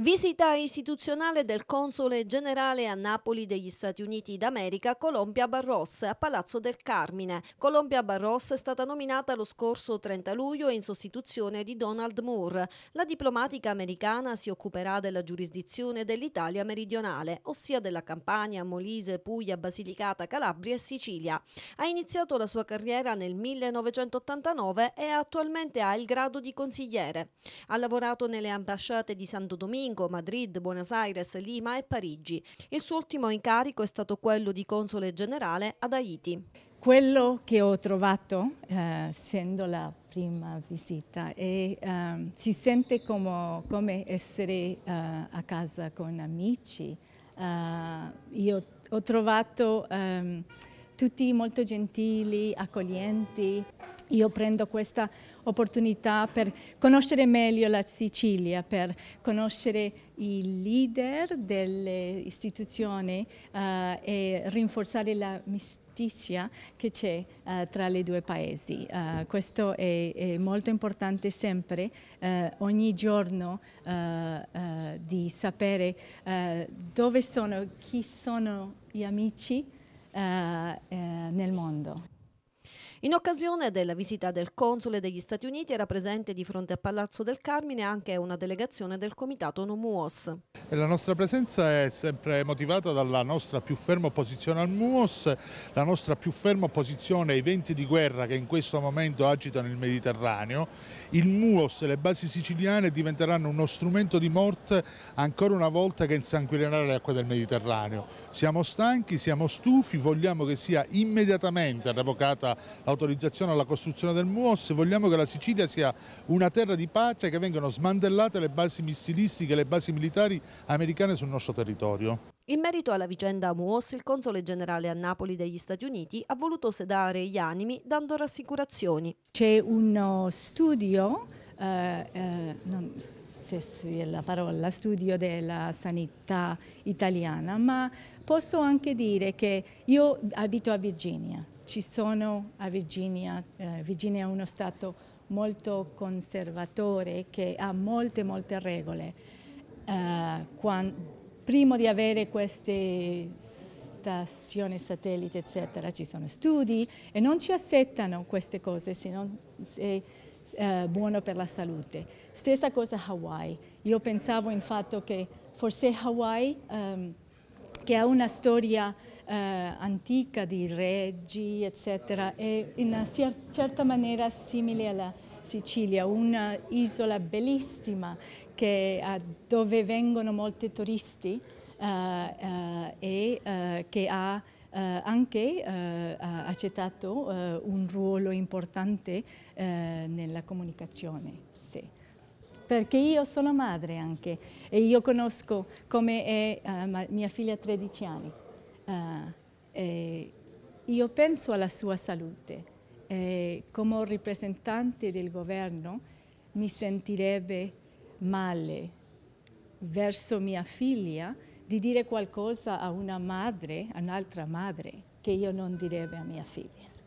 Visita istituzionale del Console Generale a Napoli degli Stati Uniti d'America, Colombia Barros, a Palazzo del Carmine. Colombia Barros è stata nominata lo scorso 30 luglio in sostituzione di Donald Moore. La diplomatica americana si occuperà della giurisdizione dell'Italia meridionale, ossia della Campania, Molise, Puglia, Basilicata, Calabria e Sicilia. Ha iniziato la sua carriera nel 1989 e attualmente ha il grado di consigliere. Ha lavorato nelle ambasciate di Santo Domingo, Domingo, Madrid, Buenos Aires, Lima e Parigi. Il suo ultimo incarico è stato quello di console generale ad Haiti quello che ho trovato, eh, essendo eh, la prima visita, è, um, si sente come, come essere uh, a casa con amici. Uh, io ho trovato um, tutti molto gentili, accoglienti. Io prendo questa opportunità per conoscere meglio la Sicilia, per conoscere i leader delle istituzioni uh, e rinforzare la mistizia che c'è uh, tra i due paesi. Uh, questo è, è, molto importante sempre, ogni giorno, di sapere dove sono, chi sono gli amici nel mondo. In occasione della visita del console degli Stati Uniti era presente di fronte a Palazzo del Carmine anche una delegazione del comitato NUMUOS. La nostra presenza è sempre motivata dalla nostra più ferma opposizione al MUOS, la nostra più ferma opposizione ai venti di guerra che in questo momento agitano il Mediterraneo. Il MUOS e le basi siciliane diventeranno uno strumento di morte ancora una volta che insanguinerà le acque del Mediterraneo. Siamo stanchi, siamo stufi, vogliamo che sia immediatamente revocata autorizzazione alla costruzione del MUOS, vogliamo che la Sicilia sia una terra di pace, che vengano smantellate le basi missilistiche, le basi militari americane sul nostro territorio. In merito alla vicenda Muos, il console generale a Napoli degli Stati Uniti ha voluto sedare gli animi dando rassicurazioni. C'è uno studio, eh, eh, non so se è la parola, studio della sanità italiana, ma posso anche dire che io abito a Virginia ci sono a Virginia, eh, Virginia è uno stato molto conservatore che ha molte molte regole. Eh, quando, prima di avere queste stazioni satellite eccetera ci sono studi e non ci accettano queste cose se non è eh, buono per la salute. Stessa cosa Hawaii. Io pensavo infatti che forse Hawaii ehm, che ha una storia eh, antica di reggi, eccetera, è in una certa maniera simile alla Sicilia, un'isola bellissima che, dove vengono molti turisti eh, eh, e eh, che ha Uh, anche uh, accettato uh, un ruolo importante nella comunicazione. Sì. Perché io sono madre anche e io conosco come è mia figlia a 13 anni. Eh, eh, io penso alla sua salute. Eh, come rappresentante del governo mi sentirebbe male verso mia figlia di dire qualcosa a una madre, a un'altra madre, che io non direbbe a mia figlia.